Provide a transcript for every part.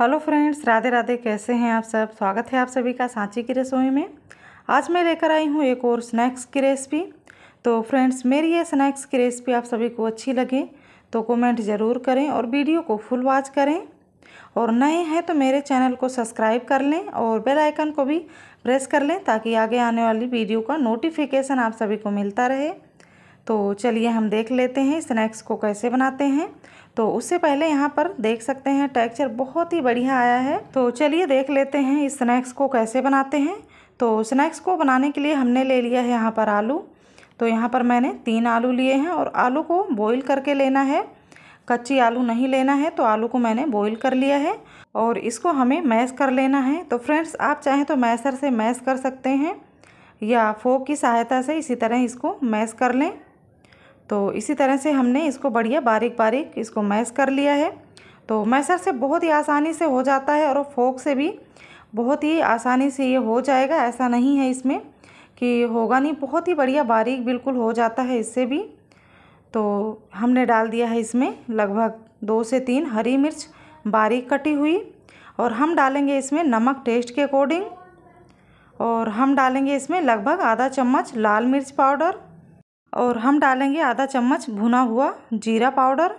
hello friends Radhe Radhe कैसे हैं आप सब स्वागत है आप सभी का सांची की रसोई में आज मैं लेकर आई हूँ एक और स्नैक्स की रेसिपी तो फ्रेंड्स मेरी ये स्नैक्स की रेसिपी आप सभी को अच्छी लगे तो कमेंट ज़रूर करें और वीडियो को फुल वॉच करें और नए हैं तो मेरे चैनल को सब्सक्राइब कर लें और बेल आइकन को भी प्रेस कर लें ताकि आगे आने वाली वीडियो का नोटिफिकेशन आप सभी को मिलता रहे तो चलिए हम देख लेते हैं स्नैक्स को कैसे बनाते हैं तो उससे पहले यहाँ पर देख सकते हैं टेक्सचर बहुत ही बढ़िया आया है तो चलिए देख लेते हैं इस स्नैक्स को कैसे बनाते हैं तो स्नैक्स को बनाने के लिए हमने ले लिया है यहाँ पर आलू तो यहाँ पर मैंने तीन आलू लिए हैं और आलू को बॉईल करके लेना है कच्ची आलू नहीं लेना है तो आलू को मैंने बॉईल कर लिया है और इसको हमें मैश कर लेना है तो फ्रेंड्स आप चाहें तो मैसर से मैश कर सकते हैं या फोक की सहायता से इसी तरह इसको मैश कर लें तो इसी तरह से हमने इसको बढ़िया बारीक बारीक इसको मैश कर लिया है तो मैसर से बहुत ही आसानी से हो जाता है और फोक से भी बहुत ही आसानी से ये हो जाएगा ऐसा नहीं है इसमें कि होगा नहीं बहुत ही बढ़िया बारीक बिल्कुल हो जाता है इससे भी तो हमने डाल दिया है इसमें लगभग दो से तीन हरी मिर्च बारीक कटी हुई और हम डालेंगे इसमें नमक टेस्ट के अकॉर्डिंग और हम डालेंगे इसमें लगभग आधा चम्मच लाल मिर्च पाउडर और हम डालेंगे आधा चम्मच भुना हुआ जीरा पाउडर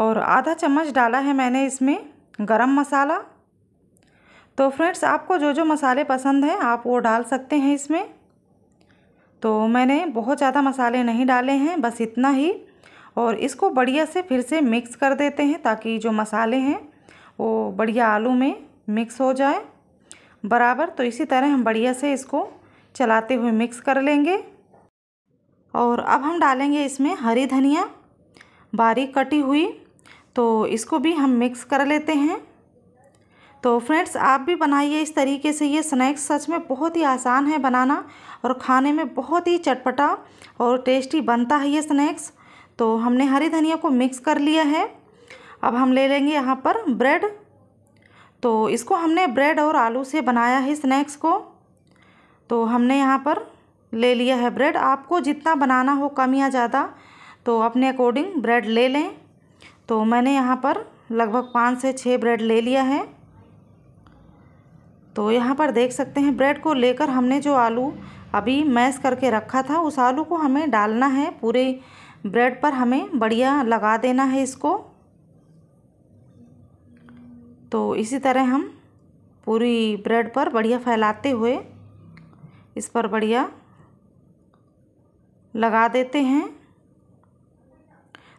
और आधा चम्मच डाला है मैंने इसमें गरम मसाला तो फ्रेंड्स आपको जो जो मसाले पसंद हैं आप वो डाल सकते हैं इसमें तो मैंने बहुत ज़्यादा मसाले नहीं डाले हैं बस इतना ही और इसको बढ़िया से फिर से मिक्स कर देते हैं ताकि जो मसाले हैं वो बढ़िया आलू में मिक्स हो जाए बराबर तो इसी तरह हम बढ़िया से इसको चलाते हुए मिक्स कर लेंगे और अब हम डालेंगे इसमें हरी धनिया बारीक कटी हुई तो इसको भी हम मिक्स कर लेते हैं तो फ्रेंड्स आप भी बनाइए इस तरीके से ये स्नैक्स सच में बहुत ही आसान है बनाना और खाने में बहुत ही चटपटा और टेस्टी बनता है ये स्नैक्स तो हमने हरी धनिया को मिक्स कर लिया है अब हम ले लेंगे यहाँ पर ब्रेड तो इसको हमने ब्रेड और आलू से बनाया है स्नैक्स को तो हमने यहाँ पर ले लिया है ब्रेड आपको जितना बनाना हो कम या ज़्यादा तो अपने अकॉर्डिंग ब्रेड ले लें तो मैंने यहाँ पर लगभग पाँच से छः ब्रेड ले लिया है तो यहाँ पर देख सकते हैं ब्रेड को लेकर हमने जो आलू अभी मैश करके रखा था उस आलू को हमें डालना है पूरे ब्रेड पर हमें बढ़िया लगा देना है इसको तो इसी तरह हम पूरी ब्रेड पर बढ़िया फैलाते हुए इस पर बढ़िया लगा देते हैं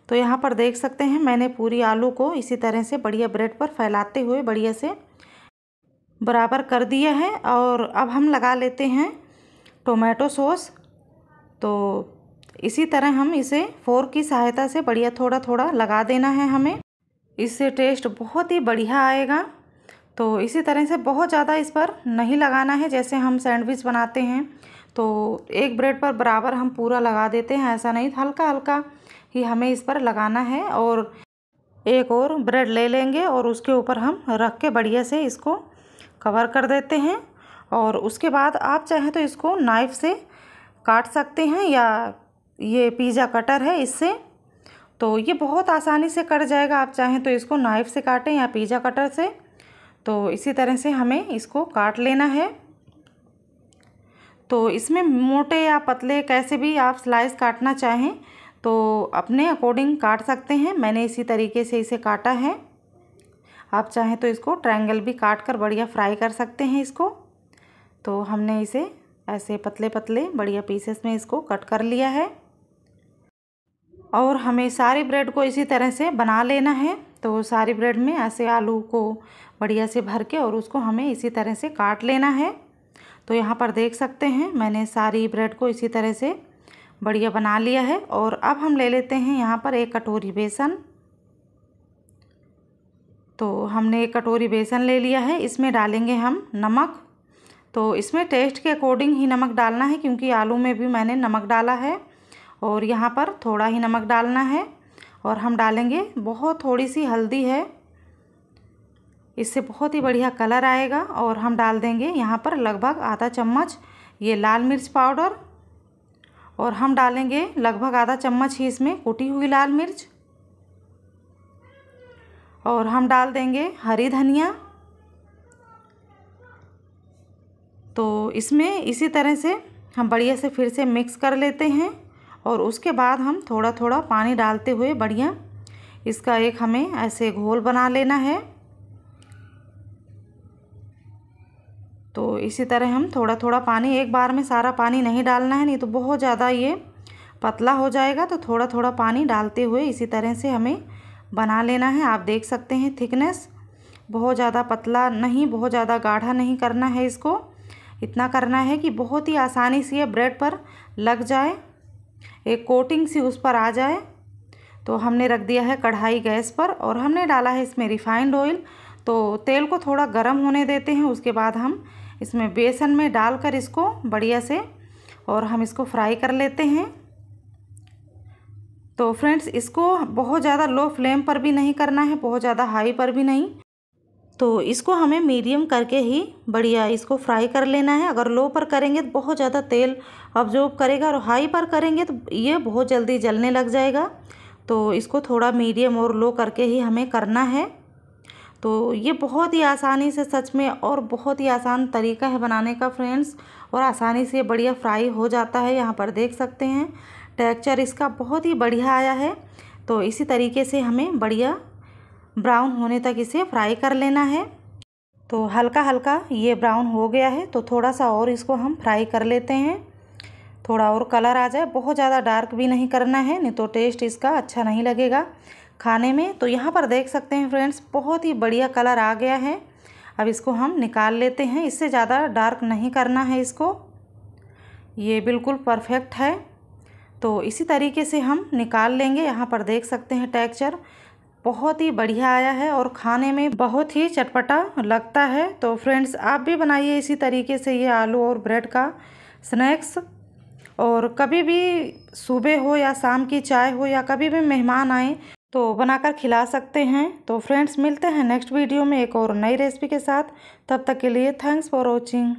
तो यहाँ पर देख सकते हैं मैंने पूरी आलू को इसी तरह से बढ़िया ब्रेड पर फैलाते हुए बढ़िया से बराबर कर दिया है और अब हम लगा लेते हैं टोमेटो सॉस तो इसी तरह हम इसे फोर की सहायता से बढ़िया थोड़ा थोड़ा लगा देना है हमें इससे टेस्ट बहुत ही बढ़िया आएगा तो इसी तरह से बहुत ज़्यादा इस पर नहीं लगाना है जैसे हम सैंडविच बनाते हैं तो एक ब्रेड पर बराबर हम पूरा लगा देते हैं ऐसा नहीं हल्का हल्का ही हमें इस पर लगाना है और एक और ब्रेड ले लेंगे और उसके ऊपर हम रख के बढ़िया से इसको कवर कर देते हैं और उसके बाद आप चाहें तो इसको नाइफ़ से काट सकते हैं या ये पिज़्ज़ा कटर है इससे तो ये बहुत आसानी से कट जाएगा आप चाहें तो इसको नाइफ़ से काटें या पिज़्ज़ा कटर से तो इसी तरह से हमें इसको काट लेना है तो इसमें मोटे या पतले कैसे भी आप स्लाइस काटना चाहें तो अपने अकॉर्डिंग काट सकते हैं मैंने इसी तरीके से इसे काटा है आप चाहें तो इसको ट्रायंगल भी काट कर बढ़िया फ्राई कर सकते हैं इसको तो हमने इसे ऐसे पतले पतले बढ़िया पीसेस में इसको कट कर लिया है और हमें सारी ब्रेड को इसी तरह से बना लेना है तो सारी ब्रेड में ऐसे आलू को बढ़िया से भर के और उसको हमें इसी तरह से काट लेना है तो यहाँ पर देख सकते हैं मैंने सारी ब्रेड को इसी तरह से बढ़िया बना लिया है और अब हम ले लेते हैं यहाँ पर एक कटोरी बेसन तो हमने एक कटोरी बेसन ले लिया है इसमें डालेंगे हम नमक तो इसमें टेस्ट के अकॉर्डिंग ही नमक डालना है क्योंकि आलू में भी मैंने नमक डाला है और यहाँ पर थोड़ा ही नमक डालना है और हम डालेंगे बहुत थोड़ी सी हल्दी है इससे बहुत ही बढ़िया कलर आएगा और हम डाल देंगे यहाँ पर लगभग आधा चम्मच ये लाल मिर्च पाउडर और हम डालेंगे लगभग आधा चम्मच ही इसमें कुटी हुई लाल मिर्च और हम डाल देंगे हरी धनिया तो इसमें इसी तरह से हम बढ़िया से फिर से मिक्स कर लेते हैं और उसके बाद हम थोड़ा थोड़ा पानी डालते हुए बढ़िया इसका एक हमें ऐसे घोल बना लेना है तो इसी तरह हम थोड़ा थोड़ा पानी एक बार में सारा पानी नहीं डालना है नहीं तो बहुत ज़्यादा ये पतला हो जाएगा तो थोड़ा थोड़ा पानी डालते हुए इसी तरह से हमें बना लेना है आप देख सकते हैं थिकनेस बहुत ज़्यादा पतला नहीं बहुत ज़्यादा गाढ़ा नहीं करना है इसको इतना करना है कि बहुत ही आसानी से ये ब्रेड पर लग जाए एक कोटिंग सी उस पर आ जाए तो हमने रख दिया है कढ़ाई गैस पर और हमने डाला है इसमें रिफाइंड ऑयल तो तेल को थोड़ा गर्म होने देते हैं उसके बाद हम इसमें बेसन में डालकर इसको बढ़िया से और हम इसको फ्राई कर लेते हैं तो फ्रेंड्स इसको बहुत ज़्यादा लो फ्लेम पर भी नहीं करना है बहुत ज़्यादा हाई पर भी नहीं तो इसको हमें मीडियम करके ही बढ़िया इसको फ्राई कर लेना है अगर लो पर करेंगे तो बहुत ज़्यादा तेल ऑब्जॉर्ब करेगा और हाई पर करेंगे तो ये बहुत जल्दी जलने लग जाएगा तो इसको थोड़ा मीडियम और लो करके ही हमें करना है तो ये बहुत ही आसानी से सच में और बहुत ही आसान तरीका है बनाने का फ्रेंड्स और आसानी से बढ़िया फ्राई हो जाता है यहाँ पर देख सकते हैं टेक्चर इसका बहुत ही बढ़िया आया है तो इसी तरीके से हमें बढ़िया ब्राउन होने तक इसे फ्राई कर लेना है तो हल्का हल्का ये ब्राउन हो गया है तो थोड़ा सा और इसको हम फ्राई कर लेते हैं थोड़ा और कलर आ जाए बहुत ज़्यादा डार्क भी नहीं करना है नहीं तो टेस्ट इसका अच्छा नहीं लगेगा खाने में तो यहाँ पर देख सकते हैं फ्रेंड्स बहुत ही बढ़िया कलर आ गया है अब इसको हम निकाल लेते हैं इससे ज़्यादा डार्क नहीं करना है इसको ये बिल्कुल परफेक्ट है तो इसी तरीके से हम निकाल लेंगे यहाँ पर देख सकते हैं टेक्चर बहुत ही बढ़िया आया है और खाने में बहुत ही चटपटा लगता है तो फ्रेंड्स आप भी बनाइए इसी तरीके से ये आलू और ब्रेड का स्नैक्स और कभी भी सुबह हो या शाम की चाय हो या कभी भी मेहमान आए तो बनाकर खिला सकते हैं तो फ्रेंड्स मिलते हैं नेक्स्ट वीडियो में एक और नई रेसिपी के साथ तब तक के लिए थैंक्स फॉर वॉचिंग